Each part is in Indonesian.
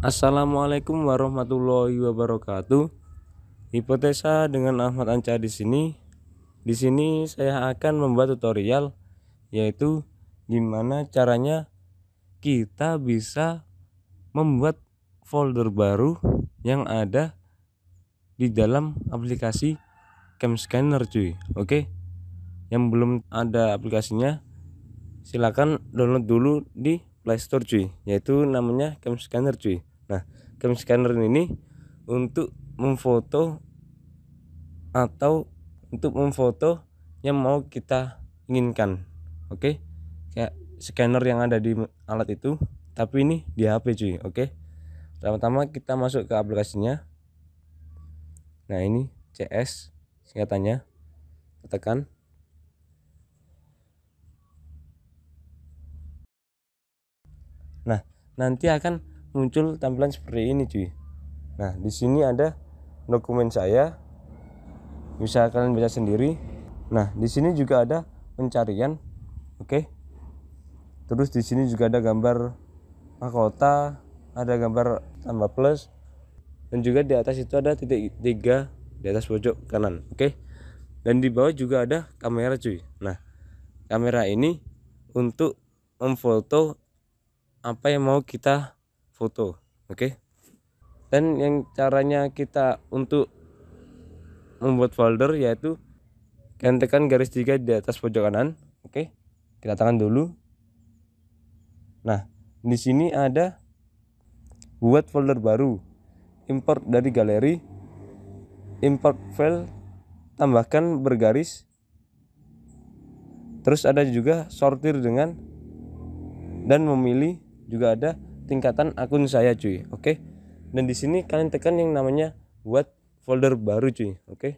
Assalamualaikum warahmatullahi wabarakatuh. Hipotesa dengan Ahmad Anca di sini. Di sini saya akan membuat tutorial yaitu gimana caranya kita bisa membuat folder baru yang ada di dalam aplikasi Cam Scanner cuy. Oke. Yang belum ada aplikasinya silakan download dulu di Play Store cuy, yaitu namanya Cam Scanner cuy. Nah, cam scanner ini untuk memfoto atau untuk memfoto yang mau kita inginkan. Oke. Okay? Kayak scanner yang ada di alat itu, tapi ini di HP cuy, oke. Okay? Pertama-tama kita masuk ke aplikasinya. Nah, ini CS singkatannya. Tekan. Nah, nanti akan muncul tampilan seperti ini cuy nah di sini ada dokumen saya bisa kalian baca sendiri nah di sini juga ada pencarian oke okay? terus di sini juga ada gambar mahkota ada gambar tambah plus dan juga di atas itu ada titik tiga di atas pojok kanan oke okay? dan di bawah juga ada kamera cuy nah kamera ini untuk memfoto apa yang mau kita foto oke okay? dan yang caranya kita untuk membuat folder yaitu kalian tekan garis tiga di atas pojok kanan oke okay? kita tekan dulu nah di sini ada buat folder baru import dari galeri import file tambahkan bergaris terus ada juga sortir dengan dan memilih juga ada tingkatan akun saya cuy oke okay? dan di sini kalian tekan yang namanya buat folder baru cuy oke okay?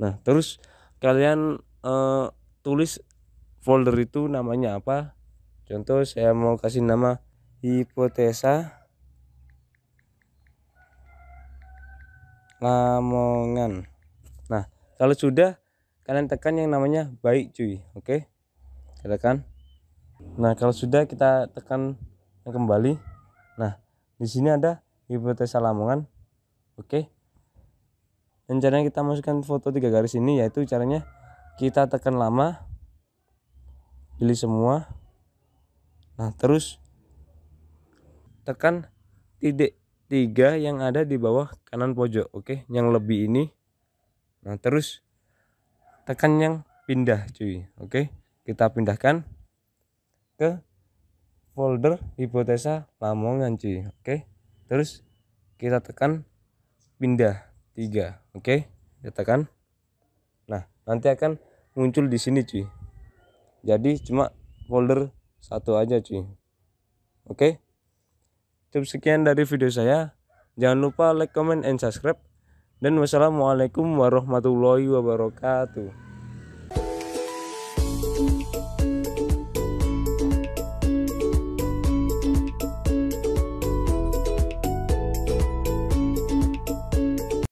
nah terus kalian uh, tulis folder itu namanya apa contoh saya mau kasih nama hipotesa Lamongan nah kalau sudah kalian tekan yang namanya baik cuy oke okay? kita tekan nah kalau sudah kita tekan kembali nah di sini ada hipotesa lamongan oke dan caranya kita masukkan foto tiga garis ini yaitu caranya kita tekan lama pilih semua nah terus tekan titik tiga yang ada di bawah kanan pojok oke yang lebih ini nah terus tekan yang pindah cuy oke kita pindahkan ke folder hipotesa Lamongan cuy oke okay? terus kita tekan pindah tiga oke okay? kita tekan nah nanti akan muncul di sini cuy jadi cuma folder satu aja cuy oke okay? cukup sekian dari video saya jangan lupa like comment and subscribe dan wassalamualaikum warahmatullahi wabarakatuh